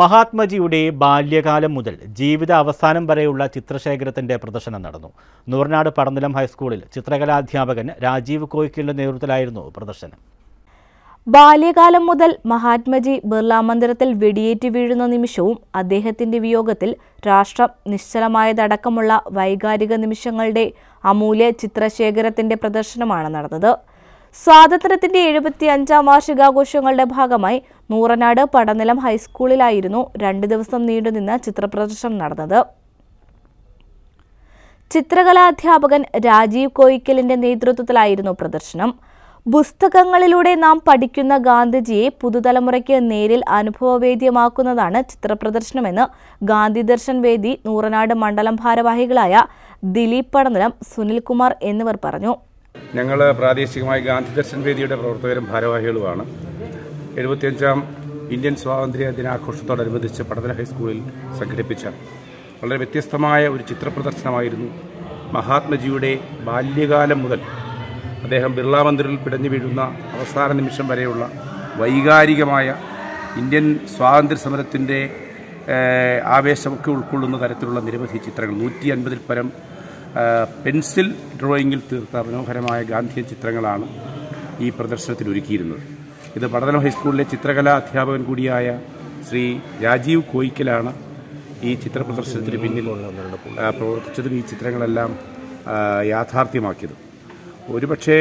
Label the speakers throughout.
Speaker 1: മഹാത്മജിയുടെ ബാല്യകാലം മുതൽ ജീവിത അവസാനം വരെയുള്ള ചിത്രശേഖരത്തിന്റെ പ്രദർശനം നടന്നു നൂറനാട് പടനിലം ഹൈസ്കൂളിൽ ചിത്രകലാധ്യാപകൻ രാജീവ് കോയിക്കലിന്റെ നേതൃത്വത്തിലായിരുന്നു പ്രദർശനം
Speaker 2: ബാല്യകാലം മുതൽ മഹാത്മജി ബിർള മന്ദിരത്തിൽ വെടിയേറ്റ് വീഴുന്ന നിമിഷവും അദ്ദേഹത്തിന്റെ വിയോഗത്തിൽ രാഷ്ട്രം നിശ്ചലമായതടക്കമുള്ള വൈകാരിക നിമിഷങ്ങളുടെ അമൂല്യ ചിത്രശേഖരത്തിന്റെ പ്രദർശനമാണ് നടന്നത് സ്വാതന്ത്ര്യത്തിന്റെ എഴുപത്തി അഞ്ചാം വാർഷികാഘോഷങ്ങളുടെ ഭാഗമായി നൂറനാട് പടനിലം ഹൈസ്കൂളിലായിരുന്നു രണ്ട് ദിവസം നീണ്ടുനിന്ന ചിത്രപ്രദർശനം നടന്നത് ചിത്രകലാധ്യാപകൻ രാജീവ് കോയിക്കലിന്റെ നേതൃത്വത്തിലായിരുന്നു പ്രദർശനം പുസ്തകങ്ങളിലൂടെ നാം പഠിക്കുന്ന ഗാന്ധിജിയെ പുതുതലമുറയ്ക്ക് നേരിൽ അനുഭവവേദ്യമാക്കുന്നതാണ് ചിത്രപ്രദർശനമെന്ന് ഗാന്ധി ദർശൻ വേദി നൂറനാട് മണ്ഡലം ഭാരവാഹികളായ ദിലീപ് പടനിലം സുനിൽകുമാർ എന്നിവർ പറഞ്ഞു
Speaker 3: ഞങ്ങൾ പ്രാദേശികമായി ഗാന്ധി ദർശൻ വേദിയുടെ പ്രവർത്തകരും ഭാരവാഹികളുമാണ് എഴുപത്തിയഞ്ചാം ഇന്ത്യൻ സ്വാതന്ത്ര്യ ദിനാഘോഷത്തോടനുബന്ധിച്ച് പടതല ഹൈസ്കൂളിൽ സംഘടിപ്പിച്ച വളരെ വ്യത്യസ്തമായ ഒരു ചിത്രപ്രദർശനമായിരുന്നു മഹാത്മജിയുടെ ബാല്യകാലം മുതൽ അദ്ദേഹം ബിർള മന്ദിറിൽ പിടഞ്ഞു വീഴുന്ന അവസാന നിമിഷം വരെയുള്ള വൈകാരികമായ ഇന്ത്യൻ സ്വാതന്ത്ര്യ സമരത്തിൻ്റെ ആവേശമൊക്കെ ഉൾക്കൊള്ളുന്ന തരത്തിലുള്ള നിരവധി ചിത്രങ്ങൾ നൂറ്റി അൻപതിൽ പരം പെൻസിൽ ഡ്രോയിങ്ങിൽ തീർത്ത മനോഹരമായ ഗാന്ധിയൻ ചിത്രങ്ങളാണ് ഈ പ്രദർശനത്തിൽ ഒരുക്കിയിരുന്നത് ഇത് പടതലം ഹൈസ്കൂളിലെ ചിത്രകലാ അധ്യാപകൻ കൂടിയായ ശ്രീ രാജീവ് കോയിക്കലാണ് ഈ ചിത്ര പ്രദർശനത്തിന് പിന്നിൽ പ്രവർത്തിച്ചതും ഈ ചിത്രങ്ങളെല്ലാം യാഥാർത്ഥ്യമാക്കിയതും ഒരുപക്ഷേ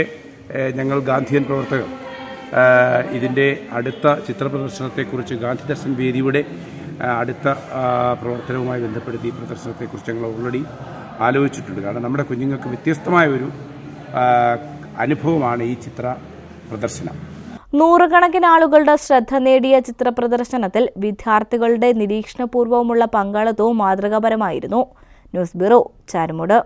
Speaker 3: ഞങ്ങൾ ഗാന്ധിയൻ പ്രവർത്തകർ ഇതിൻ്റെ അടുത്ത ചിത്ര പ്രദർശനത്തെക്കുറിച്ച് ഗാന്ധി ദർശൻ വേദിയുടെ അടുത്ത പ്രവർത്തനവുമായി ബന്ധപ്പെടുത്തി ഈ പ്രദർശനത്തെക്കുറിച്ച് ഞങ്ങൾ ഓൾറെഡി ആലോചിച്ചിട്ടുണ്ട് കാരണം നമ്മുടെ കുഞ്ഞുങ്ങൾക്ക് വ്യത്യസ്തമായ ഒരു അനുഭവമാണ് ഈ ചിത്ര പ്രദർശനം
Speaker 2: നൂറുകണക്കിന് ആളുകളുടെ ശ്രദ്ധ നേടിയ ചിത്ര പ്രദർശനത്തിൽ വിദ്യാർത്ഥികളുടെ നിരീക്ഷണപൂർവ്വമുള്ള പങ്കാളിത്തവും മാതൃകാപരമായിരുന്നു ന്യൂസ് ബ്യൂറോ ചാരുമുട്